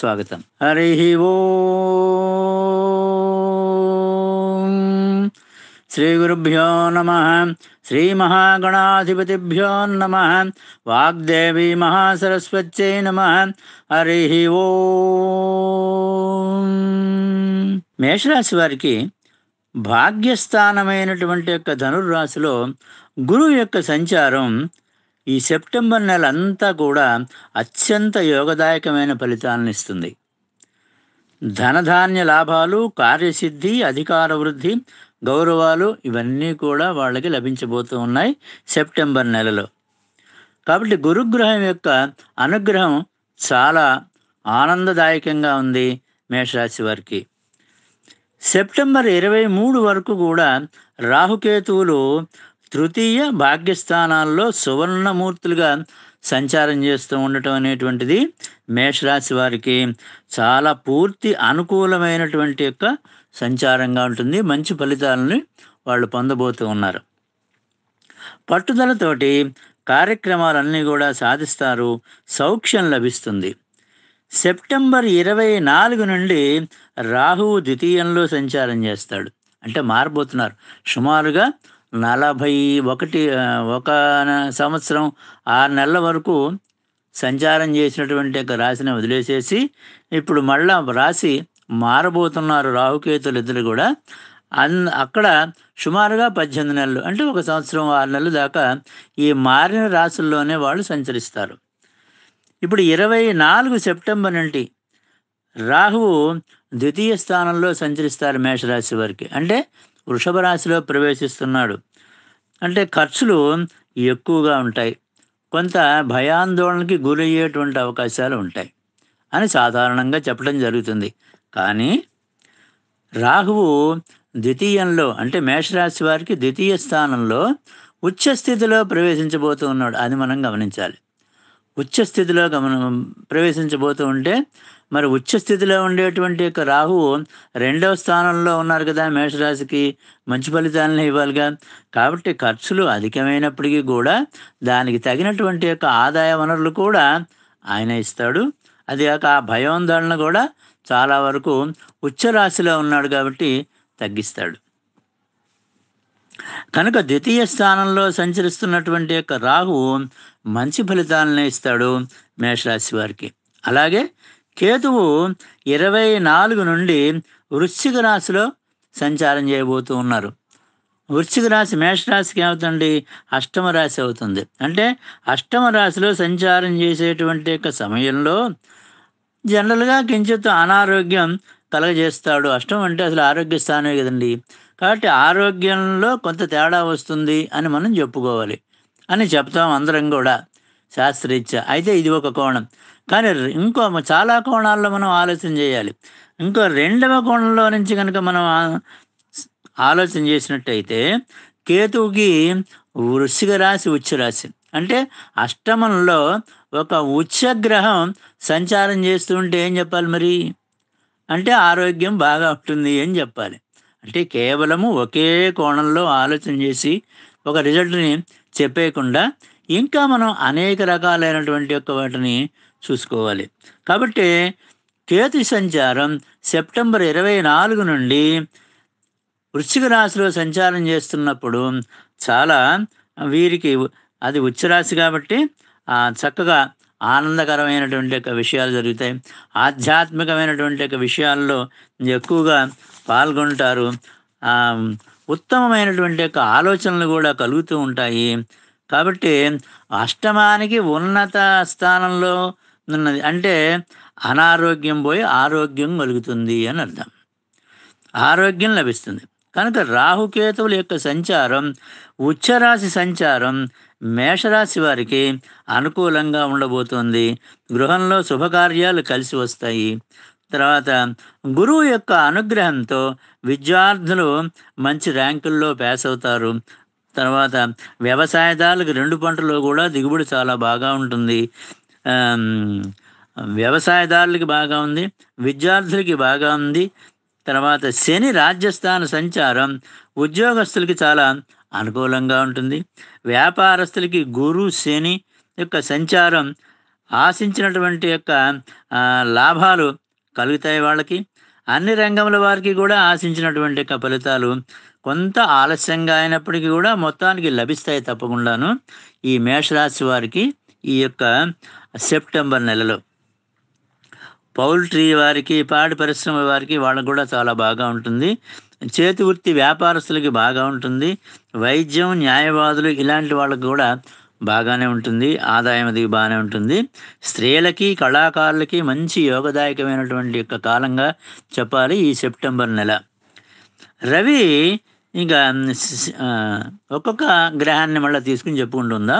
స్వాగతం హరి ఓ శ్రీ గురుభ్యో నమ శ్రీ మహాగణాధిపతిభ్యో నమ వాగ్దేవి మహాసరస్వత్యై నమ హరి ఓ మేషరాశి వారికి భాగ్యస్థానమైనటువంటి యొక్క ధనుర్రాశిలో గురువు యొక్క సంచారం ఈ సెప్టెంబర్ నెల అంతా కూడా అత్యంత యోగదాయకమైన ఫలితాలను ఇస్తుంది ధనధాన్య లాభాలు కార్యసిద్ధి అధికార వృద్ధి గౌరవాలు ఇవన్నీ కూడా వాళ్ళకి లభించబోతూ ఉన్నాయి సెప్టెంబర్ నెలలో కాబట్టి గురుగ్రహం యొక్క అనుగ్రహం చాలా ఆనందదాయకంగా ఉంది మేషరాశి వారికి సెప్టెంబర్ ఇరవై మూడు వరకు కూడా రాహుకేతువులు తృతీయ భాగ్యస్థానాల్లో సువర్ణమూర్తులుగా సంచారం చేస్తూ ఉండటం అనేటువంటిది మేషరాశి వారికి చాలా పూర్తి అనుకూలమైనటువంటి యొక్క సంచారంగా ఉంటుంది మంచి ఫలితాలని వాళ్ళు పొందబోతూ ఉన్నారు పట్టుదలతోటి కార్యక్రమాలన్నీ కూడా సాధిస్తారు సౌఖ్యం లభిస్తుంది సెప్టెంబర్ ఇరవై నాలుగు నుండి రాహువు ద్వితీయంలో సంచారం చేస్తాడు అంటే మారబోతున్నారు సుమారుగా నలభై ఒకటి ఒక సంవత్సరం ఆరు నెలల వరకు సంచారం చేసినటువంటి యొక్క రాశిని వదిలేసేసి ఇప్పుడు మళ్ళా రాశి మారబోతున్నారు రాహుకేతులు ఇద్దరు కూడా అన్ అక్కడ సుమారుగా పద్దెనిమిది నెలలు అంటే ఒక సంవత్సరం ఆరు నెలల దాకా ఈ మారిన రాశుల్లోనే వాళ్ళు సంచరిస్తారు ఇప్పుడు ఇరవై నాలుగు సెప్టెంబర్ నుండి రాహువు ద్వితీయ స్థానంలో సంచరిస్తారు మేషరాశి వారికి అంటే వృషభ రాశిలో ప్రవేశిస్తున్నాడు అంటే ఖర్చులు ఎక్కువగా ఉంటాయి కొంత భయాందోళనకి గురయ్యేటువంటి అవకాశాలు ఉంటాయి అని సాధారణంగా చెప్పడం జరుగుతుంది కానీ రాహువు ద్వితీయంలో అంటే మేషరాశి వారికి ద్వితీయ స్థానంలో ఉచ్చస్థితిలో ప్రవేశించబోతూ ఉన్నాడు అది మనం గమనించాలి ఉచ్చస్థితిలో గమనం ప్రవేశించబోతూ ఉంటే మరి ఉచ్చ స్థితిలో ఉండేటువంటి యొక్క రాహువు రెండవ స్థానంలో ఉన్నారు కదా మేషరాశికి మంచి ఫలితాలను ఇవ్వాలిగా కాబట్టి ఖర్చులు అధికమైనప్పటికీ కూడా దానికి తగినటువంటి యొక్క ఆదాయ వనరులు కూడా ఆయన ఇస్తాడు అది కాక ఆ భయోందోళన కూడా చాలా వరకు ఉచ్చ రాశిలో ఉన్నాడు కాబట్టి తగ్గిస్తాడు కనుక ద్వితీయ స్థానంలో సంచరిస్తున్నటువంటి యొక్క రాహువు మంచి ఫలితాలను ఇస్తాడు మేషరాశి వారికి అలాగే కేతువు ఇరవై నాలుగు నుండి వృశ్చిక రాశిలో సంచారం చేయబోతూ ఉన్నారు వృశ్చిక రాశి మేషరాశికి ఏమవుతుంది అష్టమ రాశి అవుతుంది అంటే అష్టమ రాశిలో సంచారం చేసేటువంటి యొక్క సమయంలో జనరల్గా కించిత్ అనారోగ్యం కలగజేస్తాడు అష్టం అంటే అసలు ఆరోగ్య స్థానమే కదండి కాబట్టి ఆరోగ్యంలో కొంత తేడా వస్తుంది అని మనం చెప్పుకోవాలి అని చెప్తాం అందరం కూడా శాస్త్రీత్య అయితే ఇది ఒక కోణం కానీ ఇంకో చాలా కోణాల్లో మనం ఆలోచన చేయాలి ఇంకో రెండవ కోణంలో నుంచి కనుక మనం ఆలోచన చేసినట్టయితే కేతువుకి వృశ్చిక రాశి ఉచ్చ అంటే అష్టమంలో ఒక ఉచ్చ గ్రహం సంచారం ఉంటే ఏం చెప్పాలి మరి అంటే ఆరోగ్యం బాగా ఉంటుంది అని చెప్పాలి అంటే కేవలము ఒకే కోణంలో ఆలోచన చేసి ఒక రిజల్ట్ని చెప్పేయకుండా ఇంకా మనం అనేక రకాలైనటువంటి యొక్క వాటిని చూసుకోవాలి కాబట్టి కేతు సంచారం సెప్టెంబర్ ఇరవై నాలుగు నుండి వృశ్చిక రాశిలో సంచారం చేస్తున్నప్పుడు చాలా వీరికి అది ఉచ్చరాశి కాబట్టి చక్కగా ఆనందకరమైనటువంటి యొక్క విషయాలు జరుగుతాయి ఆధ్యాత్మికమైనటువంటి యొక్క విషయాల్లో ఎక్కువగా పాల్గొంటారు ఉత్తమమైనటువంటి యొక్క ఆలోచనలు కూడా కలుగుతూ ఉంటాయి కాబట్టి అష్టమానికి ఉన్నత స్థానంలో ఉన్నది అంటే అనారోగ్యం పోయి ఆరోగ్యం కలుగుతుంది అని అర్థం ఆరోగ్యం లభిస్తుంది కనుక రాహుకేతువుల యొక్క సంచారం ఉచ్చరాశి సంచారం మేషరాశి వారికి అనుకూలంగా ఉండబోతోంది గృహంలో శుభకార్యాలు కలిసి వస్తాయి తర్వాత గురువు యొక్క అనుగ్రహంతో విద్యార్థులు మంచి ర్యాంకుల్లో పాస్ అవుతారు తర్వాత వ్యవసాయదారులకు రెండు పంటలు కూడా దిగుబడి చాలా బాగా ఉంటుంది వ్యవసాయదారులకి బాగా ఉంది విద్యార్థులకి బాగా ఉంది తర్వాత శని రాజ్యస్థాన సంచారం ఉద్యోగస్తులకి చాలా అనుకూలంగా ఉంటుంది వ్యాపారస్తులకి గురు శని యొక్క సంచారం ఆశించినటువంటి యొక్క లాభాలు కలుగుతాయి వాళ్ళకి అన్ని రంగముల వారికి కూడా ఆశించినటువంటి యొక్క ఫలితాలు కొంత ఆలస్యంగా అయినప్పటికీ కూడా మొత్తానికి లభిస్తాయి తప్పకుండాను ఈ మేషరాశి వారికి ఈ యొక్క సెప్టెంబర్ నెలలో పౌల్ట్రీ వారికి పాడి పరిశ్రమ వారికి వాళ్ళకు కూడా చాలా బాగా ఉంటుంది చేతి వృత్తి వ్యాపారస్తులకి బాగా ఉంటుంది వైద్యం న్యాయవాదులు ఇలాంటి వాళ్ళకు కూడా బాగానే ఉంటుంది ఆదాయం అది బాగానే ఉంటుంది స్త్రీలకి కళాకారులకి మంచి యోగదాయకమైనటువంటి యొక్క కాలంగా చెప్పాలి ఈ సెప్టెంబర్ నెల రవి ఇంకా ఒక్కొక్క గ్రహాన్ని మళ్ళీ తీసుకుని చెప్పుకుంటుందా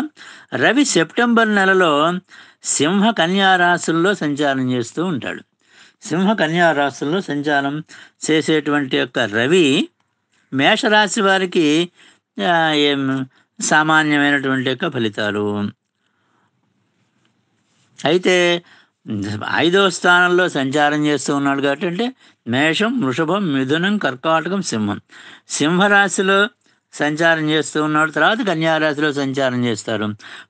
రవి సెప్టెంబర్ నెలలో సింహ కన్యారాశుల్లో సంచారం చేస్తూ ఉంటాడు సింహ కన్యారాశుల్లో సంచారం చేసేటువంటి యొక్క రవి మేషరాశి వారికి సామాన్యమైనటువంటి యొక్క ఫలితాలు అయితే ఐదవ స్థానంలో సంచారం చేస్తూ ఉన్నాడు కాబట్టి అంటే మేషం వృషభం మిథునం కర్కాటకం సింహం సింహరాశిలో సంచారం చేస్తూ ఉన్నాడు తర్వాత కన్యారాశిలో సంచారం చేస్తారు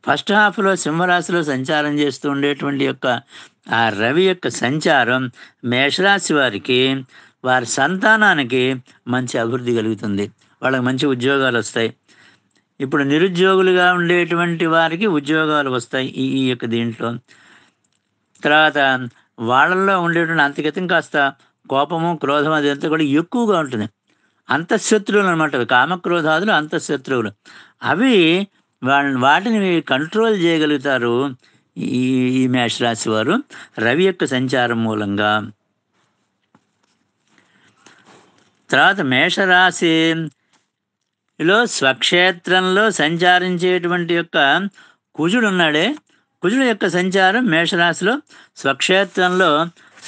ఫస్ట్ హాఫ్లో సింహరాశిలో సంచారం చేస్తూ ఉండేటువంటి యొక్క ఆ రవి యొక్క సంచారం మేషరాశి వారికి వారి సంతానానికి మంచి అభివృద్ధి కలుగుతుంది వాళ్ళకి మంచి ఉద్యోగాలు వస్తాయి ఇప్పుడు నిరుద్యోగులుగా ఉండేటువంటి వారికి ఉద్యోగాలు వస్తాయి ఈ యొక్క దీంట్లో తర్వాత వాళ్ళల్లో ఉండేటువంటి అంతగతం కాస్త కోపము క్రోధం అది అంతా కూడా ఎక్కువగా ఉంటుంది అంతఃశత్రువులు అనమాట కామక్రోధాదులు అంతఃశత్రువులు అవి వాళ్ళని వాటిని కంట్రోల్ చేయగలుగుతారు ఈ ఈ మేషరాశి వారు రవి యొక్క సంచారం మూలంగా తర్వాత మేషరాశిలో స్వక్షేత్రంలో సంచారించేటువంటి యొక్క కుజుడు ఉన్నాడే కుజుడు యొక్క సంచారం మేషరాశిలో స్వక్షేత్రంలో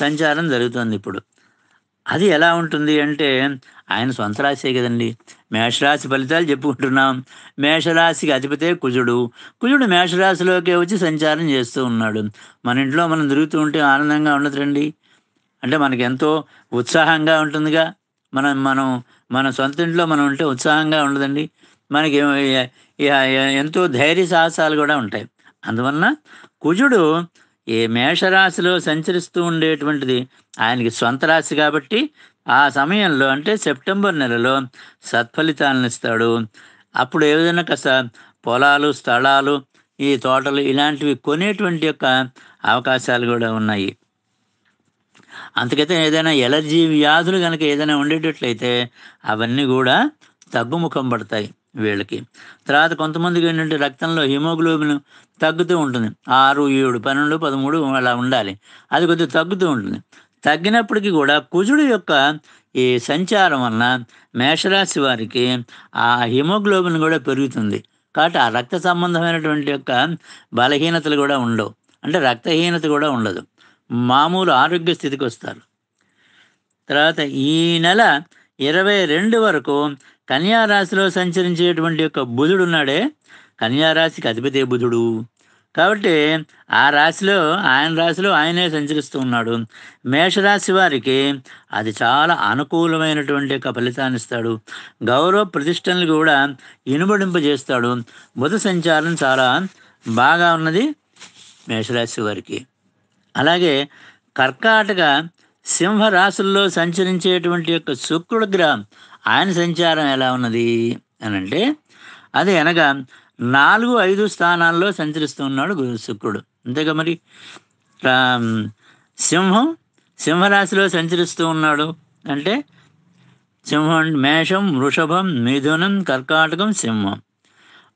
సంచారం జరుగుతుంది ఇప్పుడు అది ఎలా ఉంటుంది అంటే ఆయన సొంత రాశే కదండి మేషరాశి ఫలితాలు చెప్పుకుంటున్నాం మేషరాశికి అధిపతే కుజుడు కుజుడు మేషరాశిలోకి వచ్చి సంచారం చేస్తూ ఉన్నాడు మన ఇంట్లో మనం తిరుగుతూ ఉంటే ఆనందంగా ఉండదురండి అంటే మనకి ఎంతో ఉత్సాహంగా ఉంటుందిగా మనం మనం మన సొంత ఇంట్లో మనం ఉంటే ఉత్సాహంగా ఉండదండి మనకి ఎంతో ధైర్య సాహసాలు కూడా ఉంటాయి అందువలన కుజుడు ఏ మేషరాశిలో సంచరిస్తూ ఉండేటువంటిది ఆయనకి సొంత రాశి కాబట్టి ఆ సమయంలో అంటే సెప్టెంబర్ నెలలో సత్ఫలితాలను ఇస్తాడు అప్పుడు ఏ విధంగా కాస్త పొలాలు స్థలాలు ఈ తోటలు ఇలాంటివి కొనేటువంటి యొక్క అవకాశాలు కూడా ఉన్నాయి అందుకైతే ఏదైనా ఎలర్జీ వ్యాధులు కనుక ఏదైనా ఉండేటట్లయితే అవన్నీ కూడా తగ్గుముఖం పడతాయి వీళ్ళకి తర్వాత కొంతమందికి ఏంటంటే రక్తంలో హిమోగ్లోబిన్ తగ్గుతూ ఉంటుంది ఆరు ఏడు పన్నెండు పదమూడు అలా ఉండాలి అది కొద్దిగా తగ్గుతూ ఉంటుంది తగ్గినప్పటికీ కూడా కుజుడు యొక్క ఈ సంచారం వలన మేషరాశి వారికి ఆ హిమోగ్లోబిన్ కూడా పెరుగుతుంది కాబట్టి ఆ రక్త సంబంధమైనటువంటి యొక్క బలహీనతలు కూడా ఉండవు అంటే రక్తహీనత కూడా ఉండదు మామూలు ఆరోగ్య స్థితికి వస్తారు తర్వాత ఈ నెల ఇరవై రెండు వరకు కన్యారాశిలో సంచరించేటువంటి యొక్క బుధుడు ఉన్నాడే కన్యారాశికి అధిపతి బుధుడు కాబట్టి ఆ రాశిలో ఆయన రాశిలో ఆయనే సంచరిస్తూ ఉన్నాడు మేషరాశి వారికి అది చాలా అనుకూలమైనటువంటి యొక్క ఫలితాన్ని ఇస్తాడు గౌరవ ప్రతిష్టలు కూడా ఇనుబడింపజేస్తాడు బుధ సంచారం చాలా బాగా ఉన్నది మేషరాశి వారికి అలాగే కర్కాటక సింహరాశుల్లో సంచరించేటువంటి యొక్క శుక్రుడు గ్రహం ఆయన సంచారం ఎలా ఉన్నది అని అంటే అది అనగా నాలుగు ఐదు స్థానాల్లో సంచరిస్తున్నాడు శుక్రుడు అంతేగా మరి సింహం సింహరాశిలో సంచరిస్తూ ఉన్నాడు అంటే సింహం మేషం వృషభం మిథునం కర్కాటకం సింహం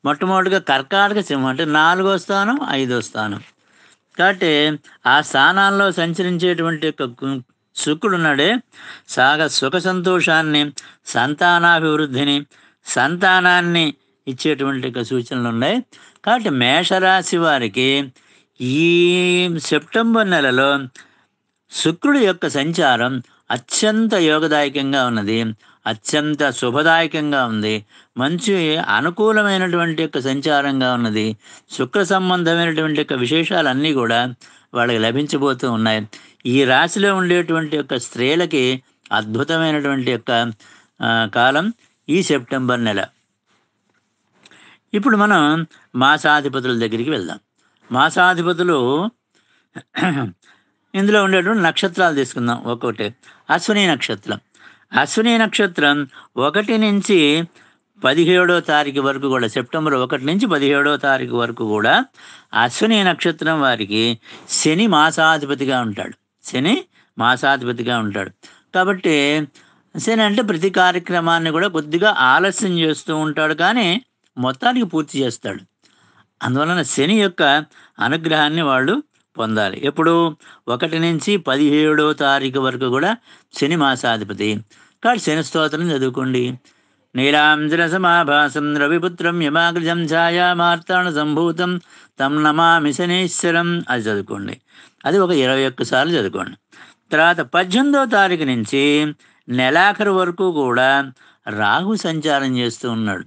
మొట్టమొదటిగా కర్కాటక సింహం అంటే నాలుగో స్థానం ఐదో స్థానం కాబట్టి ఆ స్థానాల్లో సంచరించేటువంటి యొక్క శుక్రుడున్నాడే సాగ సుఖ సంతోషాన్ని సంతానాభివృద్ధిని సంతానాన్ని ఇచ్చేటువంటి సూచనలు ఉన్నాయి కాబట్టి మేషరాశి వారికి ఈ సెప్టెంబర్ నెలలో శుక్రుడి యొక్క సంచారం అత్యంత యోగదాయకంగా ఉన్నది అత్యంత శుభదాయకంగా ఉంది మంచి అనుకూలమైనటువంటి యొక్క సంచారంగా ఉన్నది శుక్ర సంబంధమైనటువంటి యొక్క విశేషాలన్నీ కూడా వాళ్ళకి లభించబోతూ ఉన్నాయి ఈ రాశిలో ఉండేటువంటి యొక్క స్త్రీలకి అద్భుతమైనటువంటి యొక్క కాలం ఈ సెప్టెంబర్ నెల ఇప్పుడు మనం మాసాధిపతుల దగ్గరికి వెళ్దాం మాసాధిపతులు ఇందులో ఉండేటువంటి నక్షత్రాలు తీసుకుందాం ఒక్కొక్కటి అశ్విని నక్షత్రం అశ్విని నక్షత్రం ఒకటి నుంచి పదిహేడో తారీఖు వరకు కూడా సెప్టెంబర్ ఒకటి నుంచి పదిహేడో తారీఖు వరకు కూడా అశ్విని నక్షత్రం వారికి శని మాసాధిపతిగా ఉంటాడు శని మాసాధిపతిగా ఉంటాడు కాబట్టి శని అంటే ప్రతి కార్యక్రమాన్ని కూడా కొద్దిగా ఆలస్యం చేస్తూ ఉంటాడు కానీ మొత్తానికి పూర్తి చేస్తాడు అందువలన శని యొక్క అనుగ్రహాన్ని వాళ్ళు పొందాలి ఎప్పుడు ఒకటి నుంచి పదిహేడో తారీఖు వరకు కూడా శని మాసాధిపతి కాబట్టి శని స్తోత్రం చదువుకోండి నీలాంజన సమాభాసం రవిపుత్రం యమాగ్రజం ఛాయా మార్తాణ సంభూతం తం నమామి శనీశ్వరం అది చదువుకోండి అది ఒక ఇరవై ఒక్కసార్లు చదువుకోండి తర్వాత పద్దెనిమిదో తారీఖు నుంచి నెలాఖరు వరకు కూడా రాహు సంచారం చేస్తూ ఉన్నాడు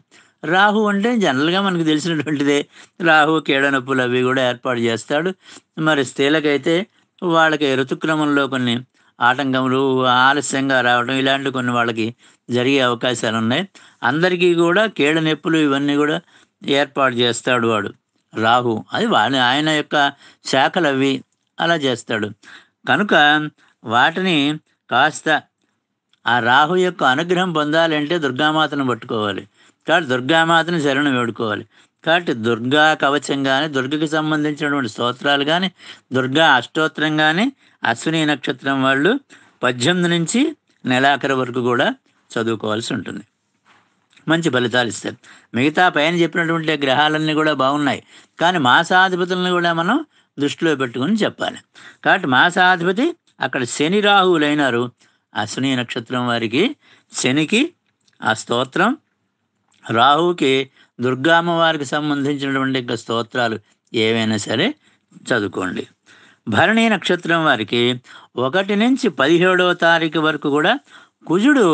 రాహు అంటే జనరల్గా మనకు తెలిసినటువంటిదే రాహు కీడనొప్పులు అవి కూడా ఏర్పాటు చేస్తాడు మరి స్త్రీలకైతే వాళ్ళకి ఋతుక్రమంలో కొన్ని ఆటంకములు ఆలస్యంగా రావడం ఇలాంటి కొన్ని వాళ్ళకి జరిగే అవకాశాలు ఉన్నాయి అందరికీ కూడా కీడ నొప్పులు ఇవన్నీ కూడా ఏర్పాటు చేస్తాడు వాడు రాహు అది వాళ్ళ ఆయన యొక్క శాఖలు అవి అలా చేస్తాడు కనుక వాటిని కాస్త ఆ రాహు యొక్క అనుగ్రహం పొందాలంటే దుర్గామాతను పట్టుకోవాలి కాబట్టి దుర్గామాతను శరణం వేడుకోవాలి కాబట్టి దుర్గా కవచం కానీ దుర్గకి సంబంధించినటువంటి స్తోత్రాలు కానీ దుర్గా అష్టోత్రం కానీ అశ్విని నక్షత్రం వాళ్ళు పద్దెనిమిది నుంచి నెలాఖరు వరకు కూడా చదువుకోవాల్సి ఉంటుంది మంచి ఫలితాలు ఇస్తారు మిగతా పైన చెప్పినటువంటి గ్రహాలన్నీ కూడా బాగున్నాయి కానీ మాసాధిపతులను కూడా మనం దృష్టిలో పెట్టుకుని చెప్పాలి కాబట్టి మాసాధిపతి అక్కడ శని రాహువులైనారు అశ్విని నక్షత్రం వారికి శనికి ఆ స్తోత్రం రాహువుకి దుర్గామ్మవారికి సంబంధించినటువంటి స్తోత్రాలు ఏవైనా సరే చదువుకోండి భరణి నక్షత్రం వారికి ఒకటి నుంచి పదిహేడవ తారీఖు వరకు కూడా కుజుడు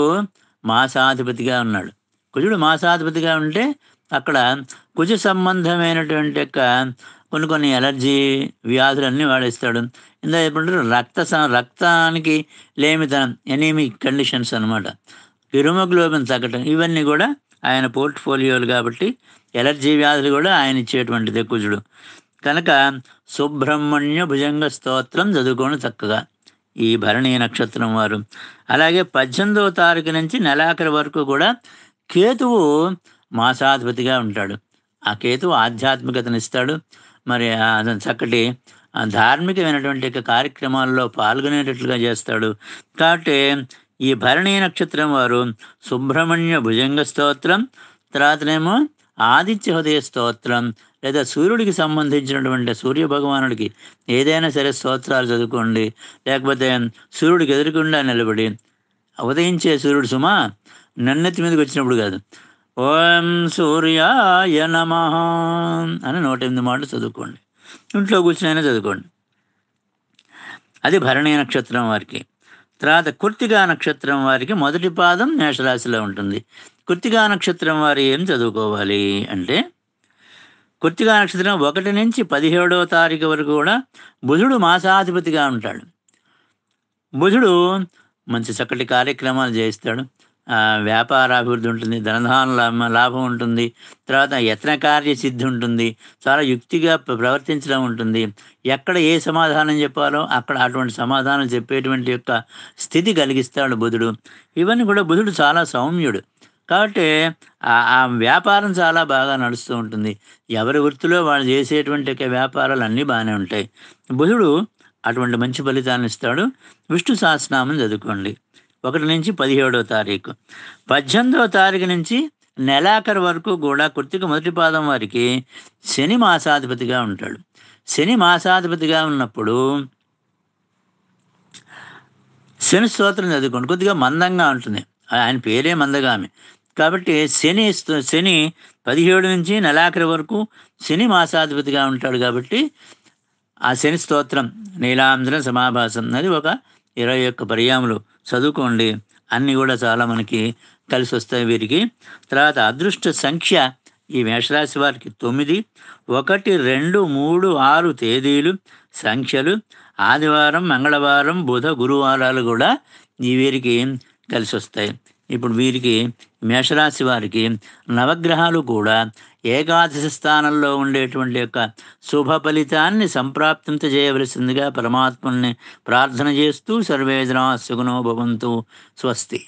మాసాధిపతిగా ఉన్నాడు కుజుడు మాసాధిపతిగా ఉంటే అక్కడ కుజ సంబంధమైనటువంటి యొక్క కొన్ని కొన్ని ఎలర్జీ వ్యాధులన్నీ వాడేస్తాడు ఇందా ఎప్పుడంటే రక్త రక్తానికి లేమితనం ఎనీమిక్ కండిషన్స్ అనమాట హిరోమోగ్లోబిన్ తగ్గటం ఇవన్నీ కూడా ఆయన పోర్ట్ఫోలియోలు కాబట్టి ఎలర్జీ వ్యాధులు కూడా ఆయన ఇచ్చేటువంటిది కుజుడు కనుక సుబ్రహ్మణ్య భుజంగ స్తోత్రం చదువుకోండి చక్కగా ఈ భరణీ నక్షత్రం వారు అలాగే పద్దెనిమిదవ తారీఖు నుంచి నెలాఖరి వరకు కూడా కేతువు మాసాధిపతిగా ఉంటాడు ఆ కేతువు ఆధ్యాత్మికతనిస్తాడు మరి అతను చక్కటి ధార్మికమైనటువంటి కార్యక్రమాల్లో పాల్గొనేటట్లుగా చేస్తాడు కాబట్టి ఈ భరణి నక్షత్రం వారు సుబ్రహ్మణ్య భుజంగ స్తోత్రం తర్వాతనేమో ఆదిత్య హృదయ స్తోత్రం లేదా సూర్యుడికి సంబంధించినటువంటి సూర్య భగవానుడికి ఏదైనా సరే స్తోత్రాలు చదువుకోండి లేకపోతే సూర్యుడికి ఎదురుకుండా నిలబడి ఉదయించే సూర్యుడు సుమా నన్నెత్తి మీదకి వచ్చినప్పుడు కాదు ఓం సూర్యాయ నమ అని నూట ఎనిమిది మాటలు చదువుకోండి ఇంట్లో కూర్చునైనా చదువుకోండి అది భరణీ నక్షత్రం వారికి తర్వాత కుర్తిగా నక్షత్రం వారికి మొదటి పాదం మేషరాశిలో ఉంటుంది కుర్తిగా నక్షత్రం వారు ఏం చదువుకోవాలి అంటే కుర్తిగా నక్షత్రం ఒకటి నుంచి పదిహేడవ తారీఖు వరకు కూడా బుధుడు మాసాధిపతిగా ఉంటాడు బుధుడు మంచి చక్కటి కార్యక్రమాలు చేయిస్తాడు వ్యాపార అభివృద్ధి ఉంటుంది ధనధాన లాభం ఉంటుంది తర్వాత యత్న కార్య సిద్ధి ఉంటుంది చాలా యుక్తిగా ప్రవర్తించడం ఉంటుంది ఎక్కడ ఏ సమాధానం చెప్పాలో అక్కడ అటువంటి సమాధానం చెప్పేటువంటి యొక్క స్థితి కలిగిస్తాడు బుధుడు ఇవన్నీ కూడా బుధుడు చాలా సౌమ్యుడు కాబట్టి ఆ వ్యాపారం చాలా బాగా నడుస్తూ ఉంటుంది ఎవరి వృత్తిలో వాళ్ళు చేసేటువంటి వ్యాపారాలు అన్నీ బాగానే ఉంటాయి బుధుడు అటువంటి మంచి ఫలితాన్ని ఇస్తాడు విష్ణు సహస్రనామం చదువుకోండి ఒకటి నుంచి పదిహేడో తారీఖు పద్దెనిమిదో తారీఖు నుంచి నెలాఖరు వరకు కూడా కృతిక మొదటి పాదం వారికి శని మాసాధిపతిగా ఉంటాడు శని మాసాధిపతిగా ఉన్నప్పుడు శని స్తోత్రం చదువుకోండి కొద్దిగా మందంగా ఉంటుంది ఆయన పేరే మందగామి కాబట్టి శని శని పదిహేడు నుంచి నెలాఖరి వరకు శని మాసాధిపతిగా ఉంటాడు కాబట్టి ఆ శని స్తోత్రం నీలాంధ్ర సమాభాసం అది ఒక ఇరవై ఒక్క పర్యాములు చదువుకోండి అన్నీ కూడా చాలా మనకి కలిసి వస్తాయి వీరికి తర్వాత అదృష్ట సంఖ్య ఈ మేషరాశి వారికి తొమ్మిది ఒకటి రెండు మూడు ఆరు తేదీలు సంఖ్యలు ఆదివారం మంగళవారం బుధ గురువారాలు కూడా ఈ వీరికి కలిసి వస్తాయి ఇప్పుడు వీరికి మేషరాశి వారికి నవగ్రహాలు కూడా ఏకాదశి స్థానంలో ఉండేటువంటి యొక్క శుభ ఫలితాన్ని సంప్రాప్తింత చేయవలసిందిగా పరమాత్మని ప్రార్థన చేస్తూ సర్వేజనా సుగుణో భవంతు స్వస్తి